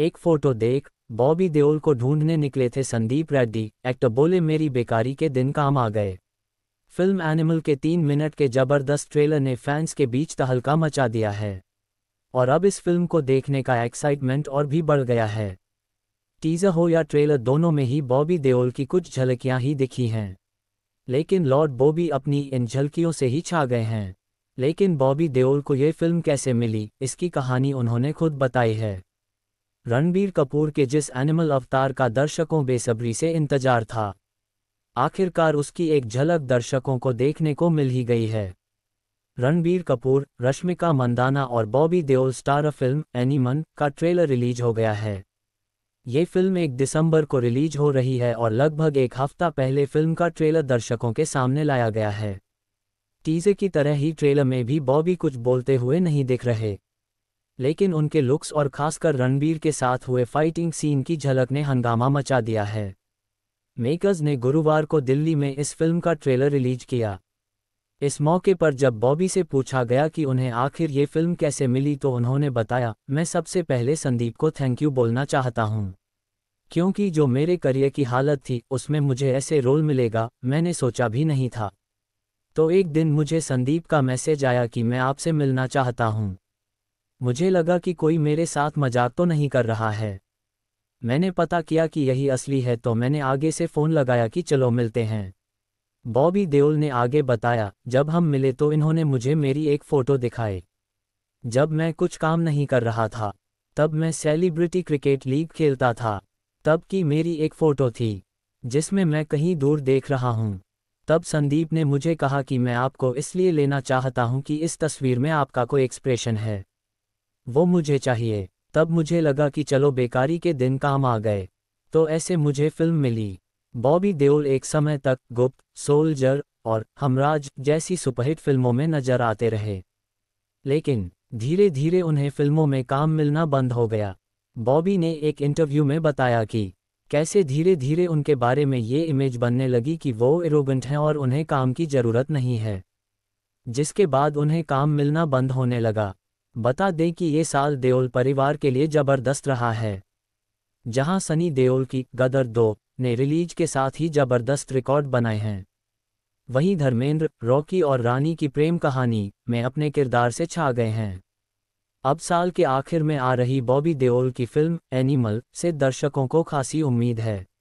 एक फोटो देख बॉबी देओल को ढूंढने निकले थे संदीप रेड्डी एक्टर बोले मेरी बेकारी के दिन काम आ गए फिल्म एनिमल के तीन मिनट के जबरदस्त ट्रेलर ने फैंस के बीच तहलका मचा दिया है और अब इस फिल्म को देखने का एक्साइटमेंट और भी बढ़ गया है टीजर हो या ट्रेलर दोनों में ही बॉबी देओल की कुछ झलकियां ही दिखी हैं लेकिन लॉर्ड बॉबी अपनी इन झलकियों से ही छा गए हैं लेकिन बॉबी देओल को ये फिल्म कैसे मिली इसकी कहानी उन्होंने खुद बताई है रणबीर कपूर के जिस एनिमल अवतार का दर्शकों बेसब्री से इंतजार था आखिरकार उसकी एक झलक दर्शकों को देखने को मिल ही गई है रणबीर कपूर रश्मिका मंदाना और Bobby Deol star film Animal का ट्रेलर रिलीज हो गया है ये फिल्म एक दिसंबर को रिलीज हो रही है और लगभग एक हफ्ता पहले फिल्म का ट्रेलर दर्शकों के सामने लाया गया है टीजे की तरह ही ट्रेलर में भी बॉबी कुछ बोलते हुए नहीं दिख रहे लेकिन उनके लुक्स और खासकर रणबीर के साथ हुए फाइटिंग सीन की झलक ने हंगामा मचा दिया है मेकर्स ने गुरुवार को दिल्ली में इस फिल्म का ट्रेलर रिलीज किया इस मौके पर जब बॉबी से पूछा गया कि उन्हें आखिर ये फिल्म कैसे मिली तो उन्होंने बताया मैं सबसे पहले संदीप को थैंक यू बोलना चाहता हूँ क्योंकि जो मेरे करियर की हालत थी उसमें मुझे ऐसे रोल मिलेगा मैंने सोचा भी नहीं था तो एक दिन मुझे संदीप का मैसेज आया कि मैं आपसे मिलना चाहता हूँ मुझे लगा कि कोई मेरे साथ मजाक तो नहीं कर रहा है मैंने पता किया कि यही असली है तो मैंने आगे से फ़ोन लगाया कि चलो मिलते हैं बॉबी देओल ने आगे बताया जब हम मिले तो इन्होंने मुझे मेरी एक फ़ोटो दिखाई जब मैं कुछ काम नहीं कर रहा था तब मैं सेलिब्रिटी क्रिकेट लीग खेलता था तब की मेरी एक फ़ोटो थी जिसमें मैं कहीं दूर देख रहा हूँ तब संदीप ने मुझे कहा कि मैं आपको इसलिए लेना चाहता हूँ कि इस तस्वीर में आपका कोई एक्सप्रेशन है वो मुझे चाहिए तब मुझे लगा कि चलो बेकारी के दिन काम आ गए तो ऐसे मुझे फिल्म मिली बॉबी देओल एक समय तक गुप्त सोल्जर और हमराज जैसी सुपरहिट फिल्मों में नजर आते रहे लेकिन धीरे धीरे उन्हें फिल्मों में काम मिलना बंद हो गया बॉबी ने एक इंटरव्यू में बताया कि कैसे धीरे धीरे उनके बारे में ये इमेज बनने लगी कि वो एरोगेंट हैं और उन्हें काम की जरूरत नहीं है जिसके बाद उन्हें काम मिलना बंद होने लगा बता दें कि ये साल देओल परिवार के लिए जबरदस्त रहा है जहां सनी देओल की गदर दो ने रिलीज के साथ ही जबरदस्त रिकॉर्ड बनाए हैं वहीं धर्मेंद्र रॉकी और रानी की प्रेम कहानी में अपने किरदार से छा गए हैं अब साल के आखिर में आ रही बॉबी देओल की फिल्म एनिमल से दर्शकों को खासी उम्मीद है